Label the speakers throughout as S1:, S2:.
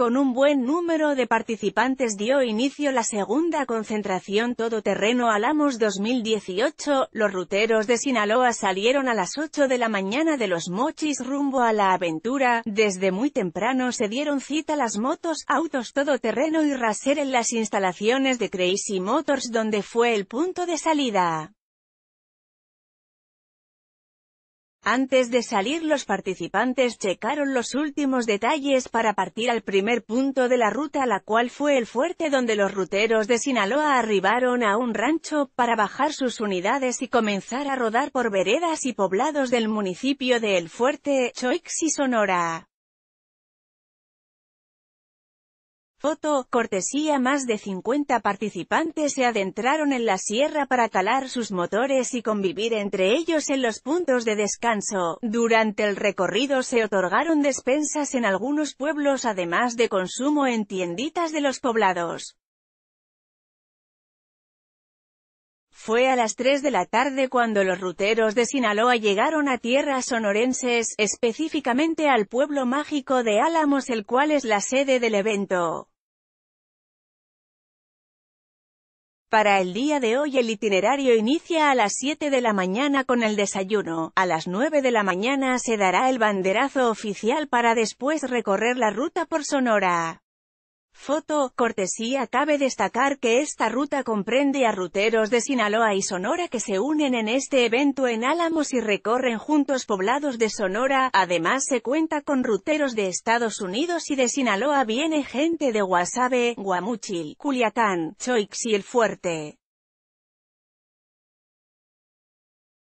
S1: Con un buen número de participantes dio inicio la segunda concentración todoterreno Alamos 2018, los ruteros de Sinaloa salieron a las 8 de la mañana de los mochis rumbo a la aventura, desde muy temprano se dieron cita las motos, autos todoterreno y raser en las instalaciones de Crazy Motors donde fue el punto de salida. Antes de salir los participantes checaron los últimos detalles para partir al primer punto de la ruta la cual fue el fuerte donde los ruteros de Sinaloa arribaron a un rancho para bajar sus unidades y comenzar a rodar por veredas y poblados del municipio de El Fuerte, Choix y Sonora. Foto, cortesía Más de 50 participantes se adentraron en la sierra para calar sus motores y convivir entre ellos en los puntos de descanso. Durante el recorrido se otorgaron despensas en algunos pueblos además de consumo en tienditas de los poblados. Fue a las 3 de la tarde cuando los ruteros de Sinaloa llegaron a tierras sonorenses, específicamente al pueblo mágico de Álamos el cual es la sede del evento. Para el día de hoy el itinerario inicia a las 7 de la mañana con el desayuno, a las 9 de la mañana se dará el banderazo oficial para después recorrer la ruta por Sonora. Foto, cortesía Cabe destacar que esta ruta comprende a ruteros de Sinaloa y Sonora que se unen en este evento en Álamos y recorren juntos poblados de Sonora, además se cuenta con ruteros de Estados Unidos y de Sinaloa viene gente de Guasave, Guamuchil, Culiacán, Choix y El Fuerte.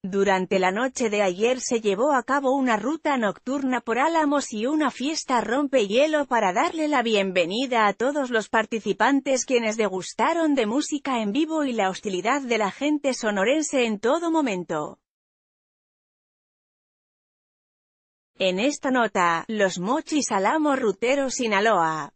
S1: Durante la noche de ayer se llevó a cabo una ruta nocturna por Álamos y una fiesta rompehielo para darle la bienvenida a todos los participantes quienes degustaron de música en vivo y la hostilidad de la gente sonorense en todo momento. En esta nota, los mochis Álamos Rutero Sinaloa.